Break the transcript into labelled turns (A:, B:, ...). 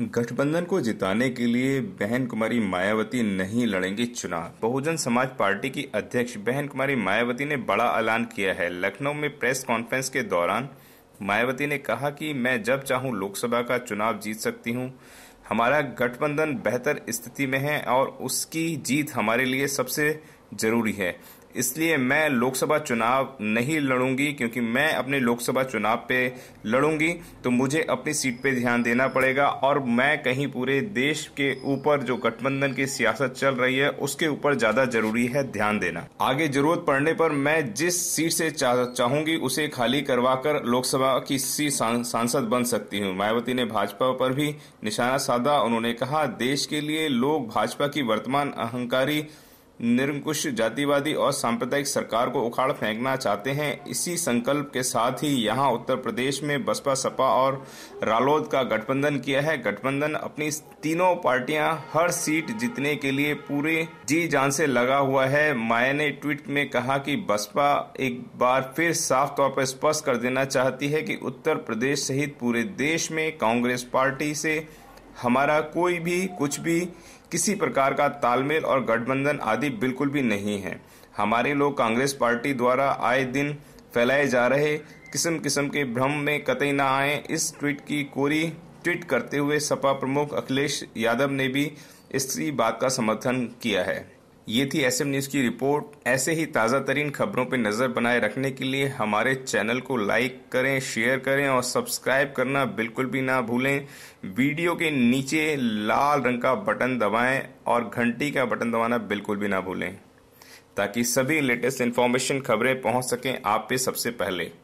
A: गठबंधन को जिताने के लिए बहन कुमारी मायावती नहीं लड़ेंगी चुनाव बहुजन समाज पार्टी की अध्यक्ष बहन कुमारी मायावती ने बड़ा ऐलान किया है लखनऊ में प्रेस कॉन्फ्रेंस के दौरान मायावती ने कहा कि मैं जब चाहूं लोकसभा का चुनाव जीत सकती हूं हमारा गठबंधन बेहतर स्थिति में है और उसकी जीत हमारे लिए सबसे ज़रूरी है इसलिए मैं लोकसभा चुनाव नहीं लड़ूंगी क्योंकि मैं अपने लोकसभा चुनाव पे लड़ूंगी तो मुझे अपनी सीट पे ध्यान देना पड़ेगा और मैं कहीं पूरे देश के ऊपर जो गठबंधन की सियासत चल रही है उसके ऊपर ज्यादा जरूरी है ध्यान देना आगे जरूरत पड़ने पर मैं जिस सीट से चाह, चाहूंगी उसे खाली करवा कर लोकसभा की सी सांसद बन सकती हूँ मायावती ने भाजपा पर भी निशाना साधा उन्होंने कहा देश के लिए लोग भाजपा की वर्तमान अहंकारी निरंकुश जातिवादी और सांप्रदायिक सरकार को उखाड़ फेंकना चाहते हैं इसी संकल्प के साथ ही यहां उत्तर प्रदेश में बसपा सपा और रालोद का गठबंधन किया है गठबंधन अपनी तीनों पार्टियां हर सीट जीतने के लिए पूरे जी जान से लगा हुआ है माया ने ट्वीट में कहा कि बसपा एक बार फिर साफ तौर पर स्पष्ट कर देना चाहती है कि उत्तर प्रदेश सहित पूरे देश में कांग्रेस पार्टी से हमारा कोई भी कुछ भी किसी प्रकार का तालमेल और गठबंधन आदि बिल्कुल भी नहीं है हमारे लोग कांग्रेस पार्टी द्वारा आए दिन फैलाए जा रहे किस्म किस्म के भ्रम में कतई ना आए इस ट्वीट की कोरी ट्वीट करते हुए सपा प्रमुख अखिलेश यादव ने भी इसी बात का समर्थन किया है ये थी एस एम न्यूज़ की रिपोर्ट ऐसे ही ताज़ा तरीन खबरों पर नज़र बनाए रखने के लिए हमारे चैनल को लाइक करें शेयर करें और सब्सक्राइब करना बिल्कुल भी ना भूलें वीडियो के नीचे लाल रंग का बटन दबाएं और घंटी का बटन दबाना बिल्कुल भी ना भूलें ताकि सभी लेटेस्ट इन्फॉर्मेशन खबरें पहुंच सकें आप पे सबसे पहले